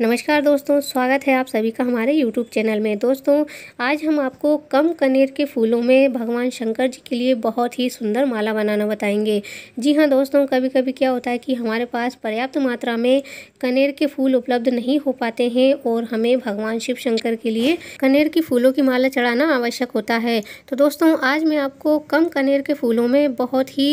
नमस्कार दोस्तों स्वागत है आप सभी का हमारे YouTube चैनल में दोस्तों आज हम आपको कम कनेर के फूलों में भगवान शंकर जी के लिए बहुत ही सुंदर माला बनाना बताएंगे जी हाँ दोस्तों कभी कभी क्या होता है कि हमारे पास पर्याप्त मात्रा में कनेर के फूल उपलब्ध नहीं हो पाते हैं और हमें भगवान शिव शंकर के लिए कनेर की फूलों की माला चढ़ाना आवश्यक होता है तो दोस्तों आज मैं आपको कम कनेर के फूलों में बहुत ही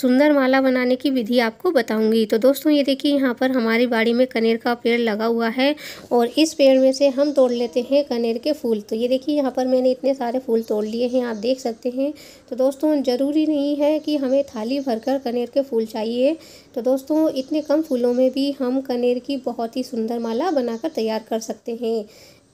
सुंदर माला बनाने की विधि आपको बताऊँगी तो दोस्तों ये देखिए यहाँ पर हमारी बाड़ी में कनेर का पेड़ लगा हुआ हुआ है और इस पेड़ में से हम तोड़ लेते हैं कनेर के फूल तो ये देखिए यहाँ पर मैंने इतने सारे फूल तोड़ लिए हैं आप देख सकते हैं तो दोस्तों ज़रूरी नहीं है कि हमें थाली भरकर कनेर के फूल चाहिए तो दोस्तों इतने कम फूलों में भी हम कनेर की बहुत ही सुंदर माला बनाकर तैयार कर सकते हैं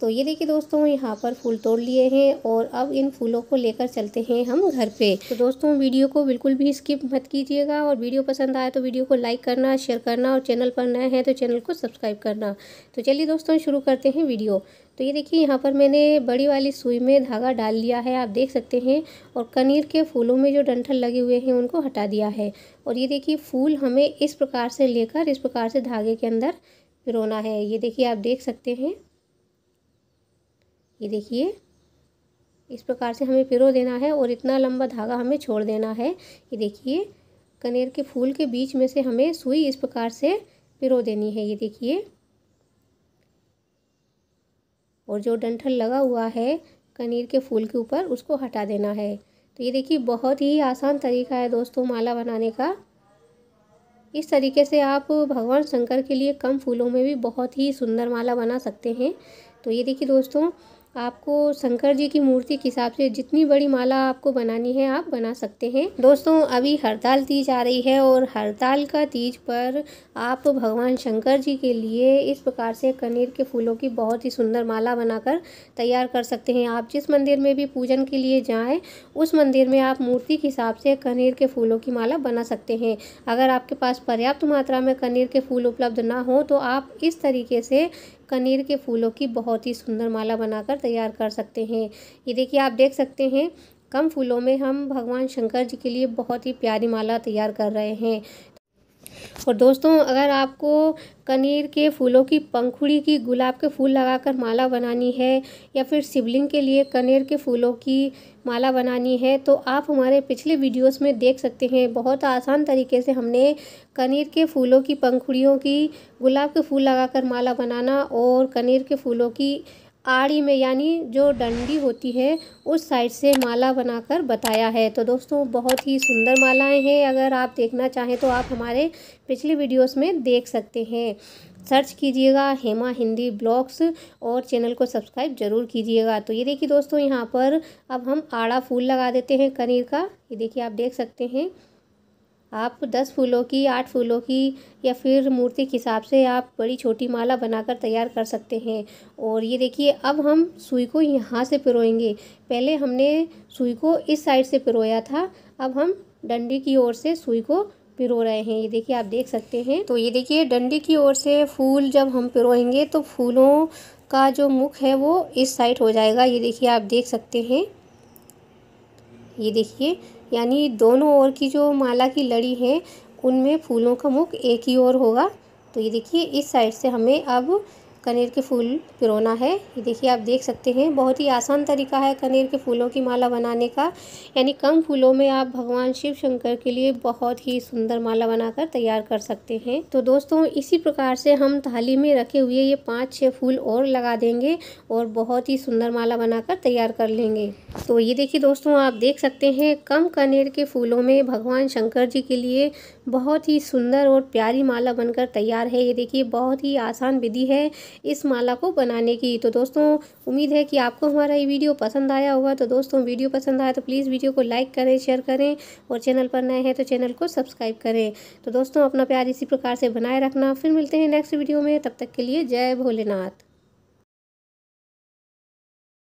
तो ये देखिए दोस्तों यहाँ पर फूल तोड़ लिए हैं और अब इन फूलों को लेकर चलते हैं हम घर पे तो दोस्तों वीडियो को बिल्कुल भी स्किप मत कीजिएगा और वीडियो पसंद आए तो वीडियो को लाइक करना शेयर करना और चैनल पर नए हैं तो चैनल को सब्सक्राइब करना तो चलिए दोस्तों शुरू करते हैं वीडियो तो ये देखिए यहाँ पर मैंने बड़ी वाली सुई में धागा डाल लिया है आप देख सकते हैं और कनीर के फूलों में जो डंठल लगे हुए हैं उनको हटा दिया है और ये देखिए फूल हमें इस प्रकार से लेकर इस प्रकार से धागे के अंदर पिरोना है ये देखिए आप देख सकते हैं ये देखिए इस प्रकार से हमें पिरो देना है और इतना लंबा धागा हमें छोड़ देना है ये देखिए कनेर के फूल के बीच में से हमें सुई इस प्रकार से पिरो देनी है ये देखिए और जो डंठल लगा हुआ है कनेर के फूल के ऊपर उसको हटा देना है तो ये देखिए बहुत ही आसान तरीका है दोस्तों माला बनाने का इस तरीके से आप भगवान शंकर के लिए कम फूलों में भी बहुत ही सुंदर माला बना सकते हैं तो ये देखिए दोस्तों आपको शंकर जी की मूर्ति के हिसाब से जितनी बड़ी माला आपको बनानी है आप बना सकते हैं दोस्तों अभी हड़ताल तीज आ रही है और हड़ताल का तीज पर आप भगवान शंकर जी के लिए इस प्रकार से कनेर के फूलों की बहुत ही सुंदर माला बनाकर तैयार कर सकते हैं आप जिस मंदिर में भी पूजन के लिए जाएं उस मंदिर में आप मूर्ति के हिसाब से कनेर के फूलों की माला बना सकते हैं अगर आपके पास पर्याप्त मात्रा में कनेर के फूल उपलब्ध ना हो तो आप इस तरीके से कनेर के फूलों की बहुत ही सुंदर माला बनाकर तैयार कर सकते हैं ये देखिए आप देख सकते हैं कम फूलों में हम भगवान शंकर जी के लिए बहुत ही प्यारी माला तैयार कर रहे हैं और दोस्तों अगर आपको कनेर के फूलों की पंखुड़ी की गुलाब के फूल लगाकर माला बनानी है या फिर शिवलिंग के लिए कनेर के फूलों की माला बनानी है तो आप हमारे पिछले वीडियोस में देख सकते हैं बहुत आसान तरीके से हमने कनेर के फूलों की पंखुड़ियों की गुलाब के फूल लगाकर माला बनाना और कनेर के फूलों की आड़ी में यानी जो डंडी होती है उस साइड से माला बनाकर बताया है तो दोस्तों बहुत ही सुंदर मालाएं हैं अगर आप देखना चाहें तो आप हमारे पिछले वीडियोस में देख सकते हैं सर्च कीजिएगा हेमा हिंदी ब्लॉग्स और चैनल को सब्सक्राइब ज़रूर कीजिएगा तो ये देखिए दोस्तों यहाँ पर अब हम आड़ा फूल लगा देते हैं कनीर का ये देखिए आप देख सकते हैं आप दस फूलों की आठ फूलों की या फिर मूर्ति के हिसाब से आप बड़ी छोटी माला बनाकर तैयार कर सकते हैं और ये देखिए अब हम सुई को यहाँ से पिरोएंगे पहले हमने सुई को इस साइड से पिरोया था अब हम डंडी की ओर से सुई को पिरो रहे हैं ये देखिए आप देख सकते हैं तो ये देखिए डंडी की ओर से फूल जब हम पिरोएंगे तो फूलों का जो मुख है वो इस साइड हो जाएगा ये देखिए आप देख सकते हैं ये देखिए यानी दोनों ओर की जो माला की लड़ी है उनमें फूलों का मुख एक ही ओर होगा तो ये देखिए इस साइड से हमें अब कनेर के फूल पिरोना है ये देखिए आप देख सकते हैं बहुत ही आसान तरीका है कनेर के फूलों की माला बनाने का यानी कम फूलों में आप भगवान शिव शंकर के लिए बहुत ही सुंदर माला बनाकर तैयार कर सकते हैं तो दोस्तों इसी प्रकार से हम थाली में रखे हुए ये पाँच छः फूल और लगा देंगे और बहुत ही सुंदर माला बनाकर तैयार कर लेंगे तो ये देखिए दोस्तों आप देख सकते हैं कम कनेर के फूलों में भगवान शंकर जी के लिए बहुत ही सुंदर और प्यारी माला बनकर तैयार है ये देखिए बहुत ही आसान विधि है इस माला को बनाने की तो दोस्तों उम्मीद है कि आपको हमारा ये वीडियो पसंद आया होगा तो दोस्तों वीडियो पसंद आया तो प्लीज़ वीडियो को लाइक करें शेयर करें और चैनल पर नए हैं तो चैनल को सब्सक्राइब करें तो दोस्तों अपना प्यार इसी प्रकार से बनाए रखना फिर मिलते हैं नेक्स्ट वीडियो में तब तक के लिए जय भोलेनाथ